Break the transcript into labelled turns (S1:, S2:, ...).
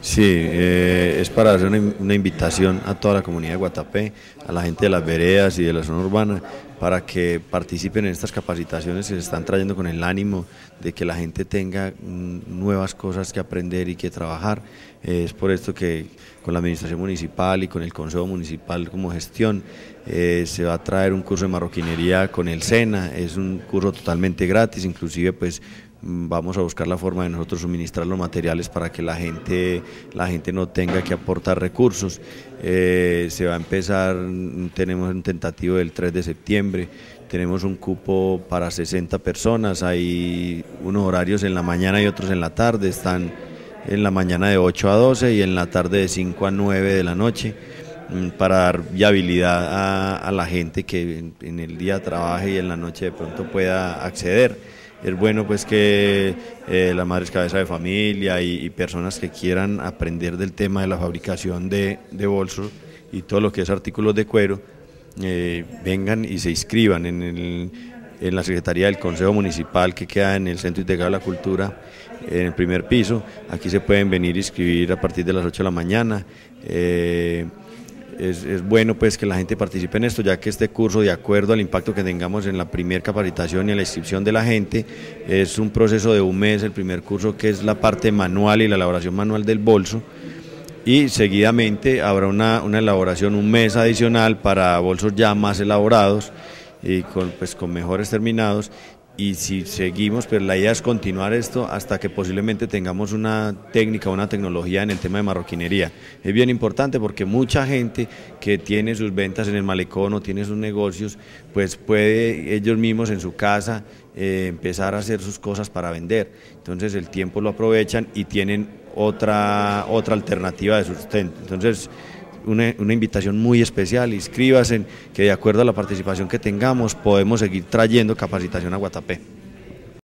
S1: Sí, eh, es para hacer una, invitación a toda la comunidad de Guatapé, a la gente de las veredas y de la zona urbana, para que participen en estas capacitaciones que se están trayendo con el ánimo de que la gente tenga mm, nuevas cosas que aprender y que trabajar. Eh, es por esto que con la administración municipal y con el consejo municipal como gestión eh, se va a traer un curso de marroquinería con el SENA, es un curso totalmente gratis, inclusive pues vamos a buscar la forma de nosotros suministrar los materiales para que la gente, la gente no tenga que aportar recursos. Eh, se va a empezar, tenemos un tentativo del 3 de septiembre, tenemos un cupo para 60 personas, hay unos horarios en la mañana y otros en la tarde, están en la mañana de 8 a 12 y en la tarde de 5 a 9 de la noche mm, para dar viabilidad a, la gente que en el día trabaje y en la noche de pronto pueda acceder es bueno pues que eh, las madres cabeza de familia y, personas que quieran aprender del tema de la fabricación de, bolsos y todo lo que es artículos de cuero, eh, vengan y se inscriban en, la Secretaría del Consejo Municipal que queda en el Centro Integrado de la Cultura, en el primer piso. Aquí se pueden venir a inscribir a partir de las 8 de la mañana. Eh, es, bueno pues que la gente participe en esto, ya que este curso, de acuerdo al impacto que tengamos en la primera capacitación y en la inscripción de la gente, es un proceso de un mes, el primer curso que es la parte manual y la elaboración manual del bolso, y seguidamente habrá una, elaboración, un mes adicional para bolsos ya más elaborados y con, pues, con mejores terminados y si seguimos, pero pues, la idea es continuar esto hasta que posiblemente tengamos una técnica, una tecnología en el tema de marroquinería. Es bien importante porque mucha gente que tiene sus ventas en el malecón o tiene sus negocios, pues puede ellos mismos en su casa eh, empezar a hacer sus cosas para vender. Entonces el tiempo lo aprovechan y tienen otra, otra alternativa de sustento. Entonces una, invitación muy especial, inscríbase, que de acuerdo a la participación que tengamos podemos seguir trayendo capacitación a Guatapé.